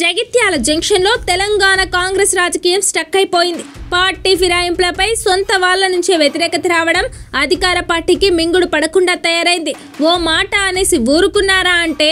జగిత్యాల జంక్షన్లో తెలంగాణ కాంగ్రెస్ రాజకీయం స్టక్ అయిపోయింది పార్టీ ఫిరాయింపులపై సొంత వాళ్ళ నుంచే వ్యతిరేకత రావడం అధికార పార్టీకి మింగుడు పడకుండా తయారైంది ఓ మాట అనేసి ఊరుకున్నారా అంటే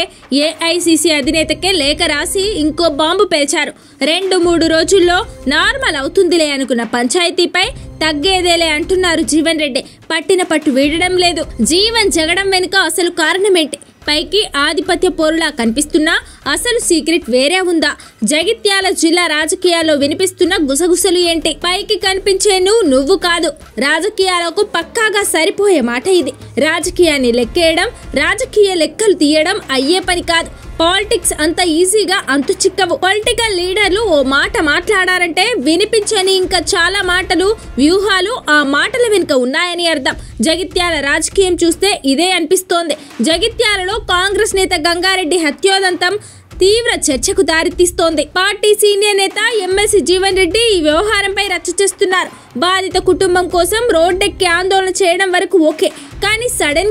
ఏఐసిసి అధినేతకే లేఖ రాసి ఇంకో బాంబు పేల్చారు రెండు మూడు రోజుల్లో నార్మల్ అవుతుందిలే అనుకున్న పంచాయతీపై తగ్గేదేలే అంటున్నారు జీవన్ రెడ్డి పట్టిన పట్టు వీడడం లేదు జీవన్ జగడం వెనుక అసలు కారణమేంటి పైకి ఆధిపత్య పోరులా కనిపిస్తున్నా అసలు సీక్రెట్ వేరే ఉందా జగిత్యాల జిల్లా రాజకీయాల్లో వినిపిస్తున్న గుసగుసలు ఏంటి పైకి కనిపించే నువ్వు నువ్వు కాదు రాజకీయాలకు పక్కాగా సరిపోయే మాట ఇది రాజకీయాన్ని లెక్కేయడం రాజకీయ లెక్కలు తీయడం అయ్యే పని కాదు పాలిటిక్స్ అంత ఈజీగా అంతు చిక్కవు పొలిటికల్ లీడర్లు ఓ మాట మాట్లాడారంటే వినిపించని ఇంకా చాలా మాటలు వ్యూహాలు ఆ మాటల వెనుక ఉన్నాయని అర్థం జగిత్యాల రాజకీయం చూస్తే ఇదే అనిపిస్తోంది జగిత్యాలలో కాంగ్రెస్ నేత గంగారెడ్డి హత్యోదంతం తీవ్ర చర్చకు దారితీస్తోంది పార్టీ సీనియర్ నేత ఎమ్మెల్సీ జీవన్ రెడ్డి ఈ వ్యవహారంపై రచ్చ చేస్తున్నారు బాధిత కుటుంబం కోసం రోడ్డెక్కి ఆందోళన చేయడం వరకు ఓకే కానీ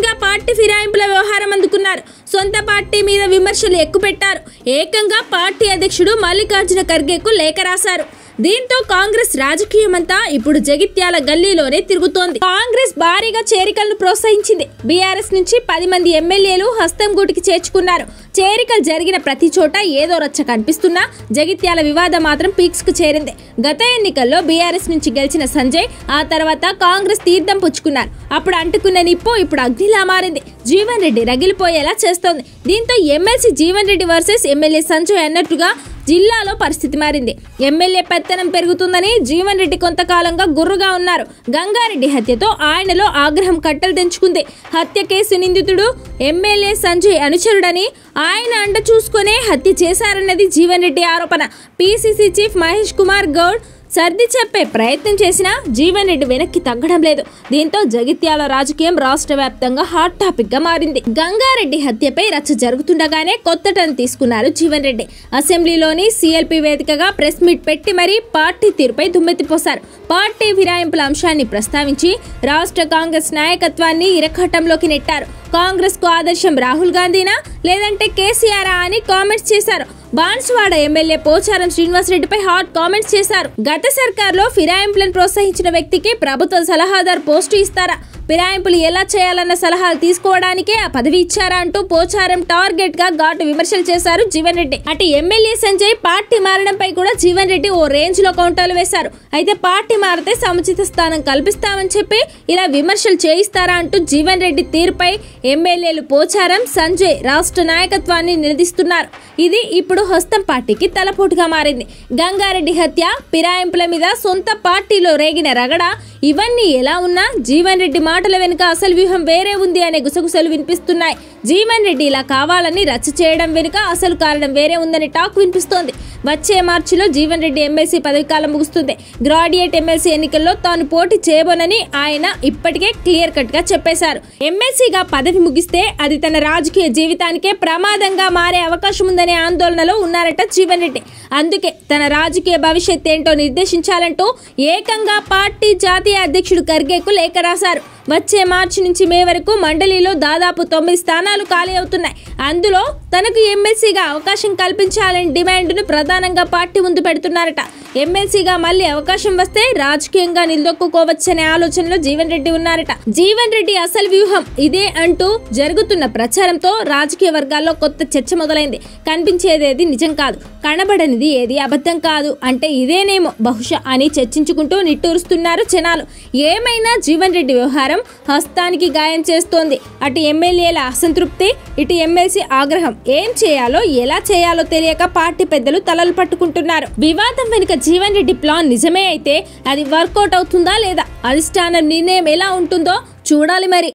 గా పార్టీ ఫిరాయింపుల వ్యవహారం అందుకున్నారు సొంత పార్టీ మీద విమర్శలు ఎక్కుపెట్టారు ఏకంగా పార్టీ అధ్యక్షుడు మల్లికార్జున ఖర్గేకు లేఖ రాశారు దీంతో కాంగ్రెస్ రాజకీయమంతా ఇప్పుడు జగిత్యాల గల్లీలోనే తిరుగుతోంది కాంగ్రెస్ భారీగా చేరికలను ప్రోత్సహించింది బీఆర్ఎస్ నుంచి పది మంది ఎమ్మెల్యేలు హస్తం గూటికి చేర్చుకున్నారు చేరికలు జరిగిన ప్రతి చోట ఏదో రచ్చ కనిపిస్తున్నా జగిత్యాల వివాదం మాత్రం పీక్స్ కు చేరింది గత ఎన్నికల్లో బీఆర్ఎస్ నుంచి గెలిచిన సంజయ్ ఆ తర్వాత కాంగ్రెస్ తీర్థం పుచ్చుకున్నారు అప్పుడు అంటుకున్న నిప్పు ఇప్పుడు అగ్నిలా మారింది జీవన్ రెడ్డి రగిలిపోయేలా చేస్తోంది దీంతో MLC Jeevan Reddy versus MLA Sanjay అన్నట్టుగా జిల్లాలో పరిస్థితి మారింది ఎమ్మెల్యే పెత్తనం పెరుగుతుందని జీవన్ రెడ్డి కొంతకాలంగా గుర్రుగా ఉన్నారు గంగారెడ్డి హత్యతో ఆయనలో ఆగ్రహం కట్టలు తెంచుకుంది హత్య కేసు నిందితుడు ఎమ్మెల్యే సంజయ్ అనుచరుడని ఆయన అండ చూసుకునే హత్య చేశారన్నది జీవన్ రెడ్డి ఆరోపణ పిసిసి చీఫ్ మహేష్ కుమార్ గౌడ్ సర్ది చెప్పే ప్రయత్నం చేసినా జీవన్ రెడ్డి వెనక్కి తగ్గడం లేదు దీంతో జగిత్యాల రాజకీయం రాష్ట్ర వ్యాప్తంగా హాట్ టాపిక్ గా మారింది గంగారెడ్డి హత్యపై రచ్చ జరుగుతుండగానే కొత్త టర్న్ తీసుకున్నారు జీవన్ రెడ్డి అసెంబ్లీలోని సిఎల్పి వేదికగా ప్రెస్ మీట్ పెట్టి మరీ పార్టీ తీరుపై దుమ్మెత్తిపోశారు పార్టీ ఫిరాయింపుల అంశాన్ని ప్రస్తావించి రాష్ట్ర కాంగ్రెస్ నాయకత్వాన్ని ఇరకాటంలోకి నెట్టారు కాంగ్రెస్ కు ఆదర్శం రాహుల్ గాంధీనా లేదంటే కేసీఆర్ అని కామెంట్స్ చేశారు బాన్స్వాడ ఎమ్మెల్యే పోచారం శ్రీనివాసరెడ్డిపై హాట్ కామెంట్స్ చేశారు గత సర్కార్లో ఫిరాయింపులను ప్రోత్సహించిన వ్యక్తికి ప్రభుత్వ సలహాదారు పోస్టు ఇస్తారా ఫిరాయింపులు ఎలా చేయాలన్న సలహాలు తీసుకోవడానికే ఆ పదవి ఇచ్చారా అంటూ పోచారం టార్గెట్ గా ఘాటు విమర్శలు చేశారు జీవన్ రెడ్డి అటు ఎమ్మెల్యే సంజయ్ పార్టీ మారడంపై కూడా జీవన్ రెడ్డి ఓ రేంజ్ లో కౌంటర్లు వేశారు అయితే పార్టీ మారితే సముచిత స్థానం కల్పిస్తామని చెప్పి ఇలా విమర్శలు చేయిస్తారా అంటూ జీవన్ రెడ్డి తీరుపై ఎమ్మెల్యేలు పోచారం సంజయ్ రాష్ట్ర నాయకత్వాన్ని నిలదీస్తున్నారు ఇది ఇప్పుడు హస్తం పార్టీకి తలపోటుగా మారింది గంగారెడ్డి హత్య పిరాయింపుల మీద సొంత పార్టీలో రేగిన రగడ ఇవన్నీ ఎలా ఉన్నా జీవన్ రెడ్డి మాట మాటల వెనుక అసలు వ్యూహం వేరే ఉంది అనే గుసగుసలు వినిపిస్తున్నాయి జీవన్ రెడ్డి ఇలా కావాలని రచ్చ చేయడం వెనుక అసలు కారణం వేరే ఉందని టాక్ వినిపిస్తోంది వచ్చే మార్చిలో జీవన్ రెడ్డి ఎమ్మెల్సీ పదవికాలం ముగుస్తుంది గ్రాడ్యుయేట్ ఎమ్మెల్సీ ఎన్నికల్లో తాను పోటీ చేయబోనని ఆయన ఇప్పటికే క్లియర్ కట్ గా చెప్పేశారు ఎమ్మెల్సీగా పదవి ముగిస్తే అది తన రాజకీయ జీవితానికే ప్రమాదంగా మారే అవకాశం ఉందనే ఆందోళనలో ఉన్నారట జీవన్ రెడ్డి అందుకే తన రాజకీయ భవిష్యత్ ఏంటో నిర్దేశించాలంటూ ఏకంగా పార్టీ జాతీయ అధ్యక్షుడు ఖర్గేకు లేఖ రాశారు వచ్చే మార్చి నుంచి మే వరకు మండలిలో దాదాపు తొమ్మిది స్థానాలు ఖాళీ అవుతున్నాయి అందులో తనకు ఎమ్మెల్సీగా అవకాశం కల్పించాలని డిమాండ్ను ప్రధానంగా పార్టీ ముందు పెడుతున్నారట ఎమ్మెల్సీగా మళ్ళీ అవకాశం వస్తే రాజకీయంగా నిలదొక్కుకోవచ్చనే ఆలోచనలో జీవన్ రెడ్డి ఉన్నారట జీవన్ రెడ్డి అసలు వ్యూహం ఇదే అంటూ జరుగుతున్న ప్రచారంతో రాజకీయ వర్గాల్లో కొత్త చర్చ మొదలైంది కనిపించేదేది నిజం కాదు కనబడనిది ఏది అబద్ధం అబద్ధం కాదు అంటే ఇదేనేమో బహుశా అని చర్చించుకుంటూ నిట్టూరుస్తున్నారు జనాలు ఏమైనా జీవన్ రెడ్డి వ్యవహారం హస్తానికి గాయం చేస్తోంది అటు ఎమ్మెల్యేల అసంతృప్తి ఇటు ఎమ్మెల్సీ ఆగ్రహం ఏం చేయాలో ఎలా చేయాలో తెలియక పార్టీ పెద్దలు తలలు పట్టుకుంటున్నారు వివాదం వెనుక జీవన్ రెడ్డి ప్లాన్ నిజమే అయితే అది వర్కౌట్ అవుతుందా లేదా అధిష్టానం నిర్ణయం ఎలా ఉంటుందో చూడాలి మరి